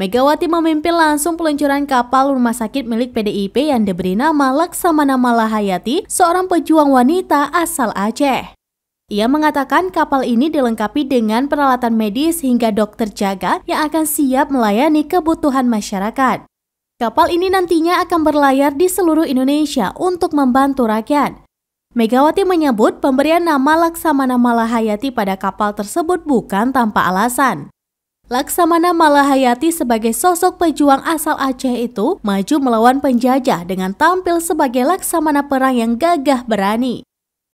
Megawati memimpin langsung peluncuran kapal rumah sakit milik PDIP yang diberi nama Laksamana Malahayati, seorang pejuang wanita asal Aceh. Ia mengatakan kapal ini dilengkapi dengan peralatan medis hingga dokter jaga yang akan siap melayani kebutuhan masyarakat. Kapal ini nantinya akan berlayar di seluruh Indonesia untuk membantu rakyat. Megawati menyebut pemberian nama Laksamana Malahayati pada kapal tersebut bukan tanpa alasan. Laksamana Malahayati sebagai sosok pejuang asal Aceh itu maju melawan penjajah dengan tampil sebagai laksamana perang yang gagah berani.